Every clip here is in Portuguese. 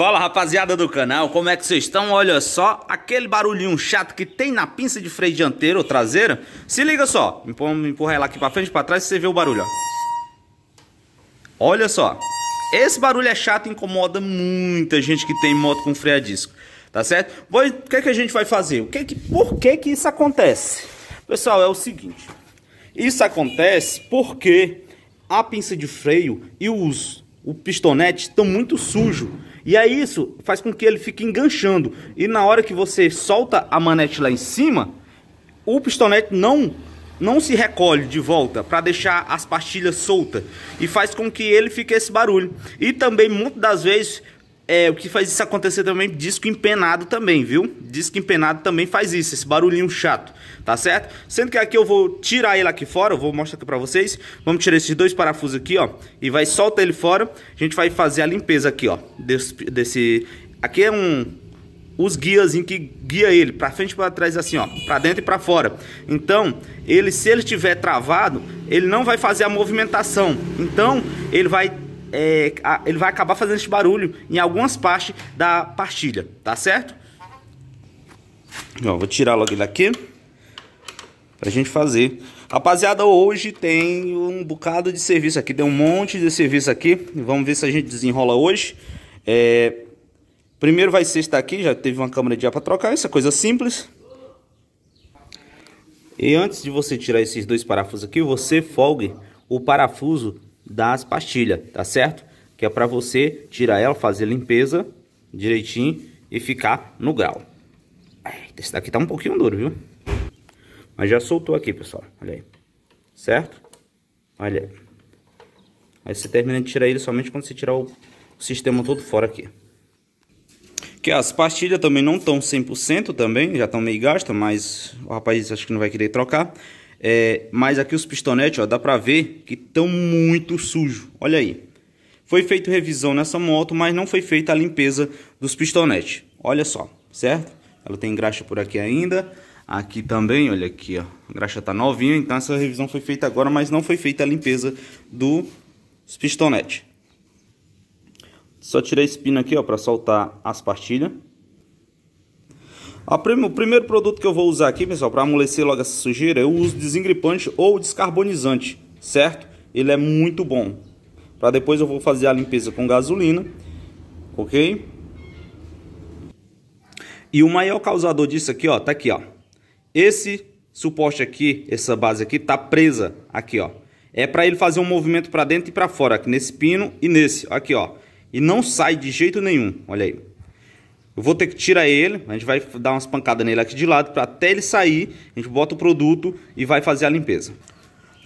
Fala rapaziada do canal, como é que vocês estão? Olha só, aquele barulhinho chato que tem na pinça de freio dianteiro ou traseira Se liga só, vamos empurrar ela aqui pra frente e pra trás você vê o barulho, ó. Olha só, esse barulho é chato e incomoda muita gente que tem moto com freio a disco Tá certo? Pois, o que, é que a gente vai fazer? O que é que, por que que isso acontece? Pessoal, é o seguinte Isso acontece porque a pinça de freio e os, o pistonete estão muito sujos e aí isso faz com que ele fique enganchando. E na hora que você solta a manete lá em cima, o pistonete não não se recolhe de volta para deixar as pastilhas soltas e faz com que ele fique esse barulho. E também muitas das vezes é, o que faz isso acontecer também, disco empenado também, viu? Disco empenado também faz isso, esse barulhinho chato, tá certo? Sendo que aqui eu vou tirar ele aqui fora, eu vou mostrar aqui pra vocês. Vamos tirar esses dois parafusos aqui, ó, e vai soltar ele fora. A gente vai fazer a limpeza aqui, ó, desse... desse... Aqui é um... Os guias em que guia ele para frente e para trás assim, ó, para dentro e para fora. Então, ele se ele estiver travado, ele não vai fazer a movimentação. Então, ele vai é, ele vai acabar fazendo esse barulho em algumas partes da pastilha, tá certo? Ó, vou tirar logo ele daqui pra gente fazer. Rapaziada, hoje tem um bocado de serviço aqui, tem um monte de serviço aqui. Vamos ver se a gente desenrola hoje. É... Primeiro vai ser estar aqui, já teve uma câmera de ar para trocar, isso é coisa simples. E antes de você tirar esses dois parafusos aqui, você folgue o parafuso das pastilhas, tá certo? Que é para você tirar ela, fazer limpeza direitinho e ficar no grau. Esse daqui tá um pouquinho duro, viu? Mas já soltou aqui, pessoal. Olha aí. Certo? Olha aí. Aí você termina de tirar ele somente quando você tirar o sistema todo fora aqui. Que as pastilhas também não estão 100% também, já estão meio gastas, mas o rapaz acho que não vai querer trocar. É, mas aqui os pistonetes, ó, dá pra ver que estão muito sujos. Olha aí. Foi feita revisão nessa moto, mas não foi feita a limpeza dos pistonetes. Olha só, certo? Ela tem graxa por aqui ainda. Aqui também, olha aqui, ó. A graxa tá novinha, então essa revisão foi feita agora, mas não foi feita a limpeza dos pistonetes. Só tirei a espina aqui, ó, para soltar as partilhas. Prim o primeiro produto que eu vou usar aqui, pessoal, para amolecer logo essa sujeira, eu uso desengripante ou descarbonizante, certo? Ele é muito bom. Para depois eu vou fazer a limpeza com gasolina, ok? E o maior causador disso aqui, ó, tá aqui, ó. Esse suporte aqui, essa base aqui, tá presa aqui, ó. É para ele fazer um movimento para dentro e para fora, aqui nesse pino e nesse, aqui, ó. E não sai de jeito nenhum, olha aí. Eu vou ter que tirar ele, a gente vai dar umas pancadas nele aqui de lado, para até ele sair, a gente bota o produto e vai fazer a limpeza.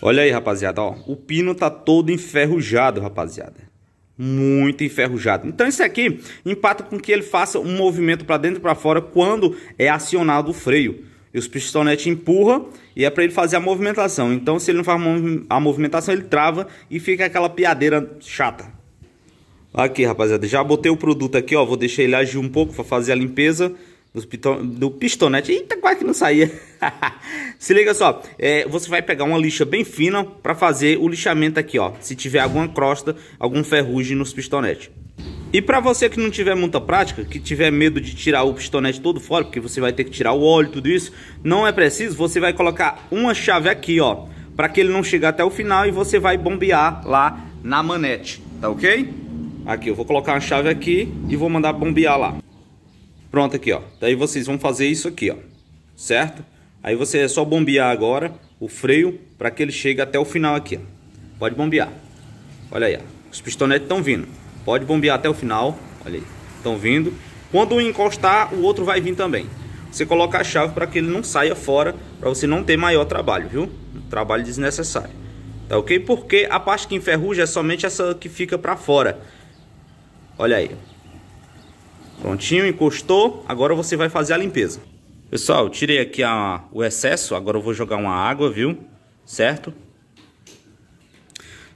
Olha aí, rapaziada, ó, o pino tá todo enferrujado, rapaziada. Muito enferrujado. Então isso aqui empata com que ele faça um movimento para dentro e para fora quando é acionado o freio. E os pistonetes empurram e é para ele fazer a movimentação. Então se ele não faz a movimentação, ele trava e fica aquela piadeira chata. Aqui, rapaziada, já botei o produto aqui, ó. Vou deixar ele agir um pouco para fazer a limpeza do pistonete. Eita, quase que não saía. Se liga só, é, você vai pegar uma lixa bem fina para fazer o lixamento aqui, ó. Se tiver alguma crosta, algum ferrugem nos pistonetes. E para você que não tiver muita prática, que tiver medo de tirar o pistonete todo fora, porque você vai ter que tirar o óleo, tudo isso, não é preciso, você vai colocar uma chave aqui, ó, para que ele não chegue até o final e você vai bombear lá na manete, tá ok? Aqui, eu vou colocar a chave aqui e vou mandar bombear lá. Pronto aqui, ó. Daí vocês vão fazer isso aqui, ó. Certo? Aí você é só bombear agora o freio para que ele chegue até o final aqui, ó. Pode bombear. Olha aí, ó. Os pistonetes estão vindo. Pode bombear até o final. Olha aí. Estão vindo. Quando um encostar, o outro vai vir também. Você coloca a chave para que ele não saia fora, para você não ter maior trabalho, viu? Um trabalho desnecessário. Tá ok? Porque a parte que enferruja é somente essa que fica para fora. Olha aí. Prontinho, encostou. Agora você vai fazer a limpeza. Pessoal, tirei aqui a, o excesso. Agora eu vou jogar uma água, viu? Certo?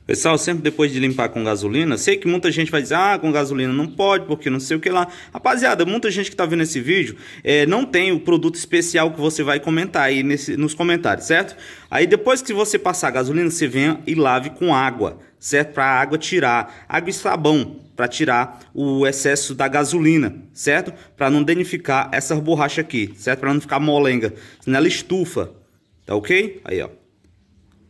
Pessoal, sempre depois de limpar com gasolina, sei que muita gente vai dizer, ah, com gasolina não pode, porque não sei o que lá. Rapaziada, muita gente que tá vendo esse vídeo é, não tem o produto especial que você vai comentar aí nesse, nos comentários, certo? Aí depois que você passar a gasolina, você venha e lave com água, certo? Pra água tirar. Água e sabão, para tirar o excesso da gasolina, certo? Para não danificar essas borrachas aqui, certo? Para não ficar molenga, senão ela estufa, tá ok? Aí, ó.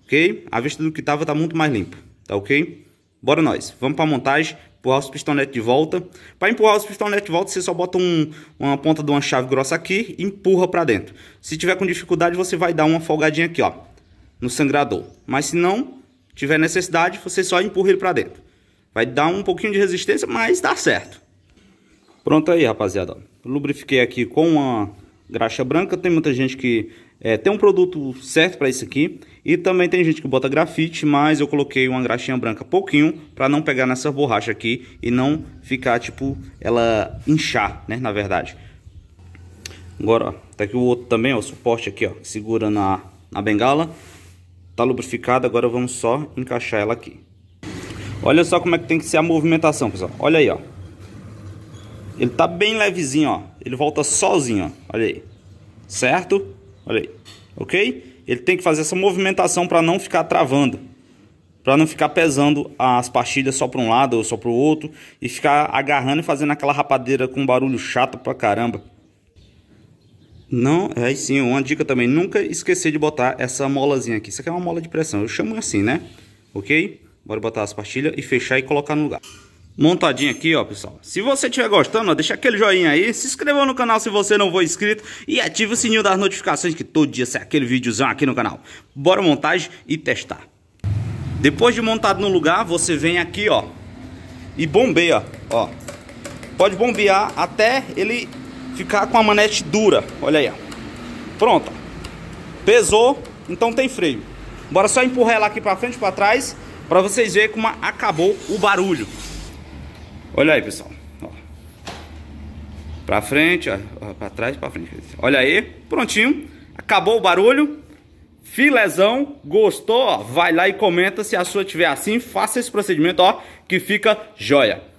Ok? A vista do que tava tá muito mais limpo, tá ok? Bora nós, vamos para montagem, empurrar os pistonete de volta. Para empurrar os pistonete de volta, você só bota um, uma ponta de uma chave grossa aqui e empurra para dentro. Se tiver com dificuldade, você vai dar uma folgadinha aqui, ó, no sangrador. Mas se não tiver necessidade, você só empurra ele para dentro. Vai dar um pouquinho de resistência, mas dá certo. Pronto aí, rapaziada. lubrifiquei aqui com uma graxa branca. Tem muita gente que é, tem um produto certo para isso aqui. E também tem gente que bota grafite, mas eu coloquei uma graxinha branca pouquinho para não pegar nessa borracha aqui e não ficar, tipo, ela inchar, né, na verdade. Agora, ó, tá aqui o outro também, ó, o suporte aqui, ó, segura na, na bengala. Tá lubrificado, agora vamos só encaixar ela aqui. Olha só como é que tem que ser a movimentação, pessoal. Olha aí, ó. Ele tá bem levezinho, ó. Ele volta sozinho, ó. Olha aí. Certo? Olha aí. Ok? Ele tem que fazer essa movimentação para não ficar travando. Para não ficar pesando as pastilhas só para um lado ou só para o outro. E ficar agarrando e fazendo aquela rapadeira com barulho chato pra caramba. Não, aí sim, uma dica também. Nunca esquecer de botar essa molazinha aqui. Isso aqui é uma mola de pressão. Eu chamo assim, né? Ok? Bora botar as pastilhas e fechar e colocar no lugar. Montadinho aqui, ó, pessoal. Se você estiver gostando, ó, deixa aquele joinha aí, se inscreva no canal se você não for inscrito e ative o sininho das notificações que todo dia sai aquele videozão aqui no canal. Bora montagem e testar. Depois de montado no lugar, você vem aqui, ó, e bombeia, ó. Pode bombear até ele ficar com a manete dura. Olha aí, ó. Pronto. Pesou, então tem freio. Bora só empurrar ela aqui pra frente, e pra trás para vocês verem como acabou o barulho. Olha aí, pessoal. Para frente, para trás, para frente. Olha aí, prontinho. Acabou o barulho. Filezão, gostou? Ó, vai lá e comenta se a sua tiver assim, faça esse procedimento, ó, que fica joia.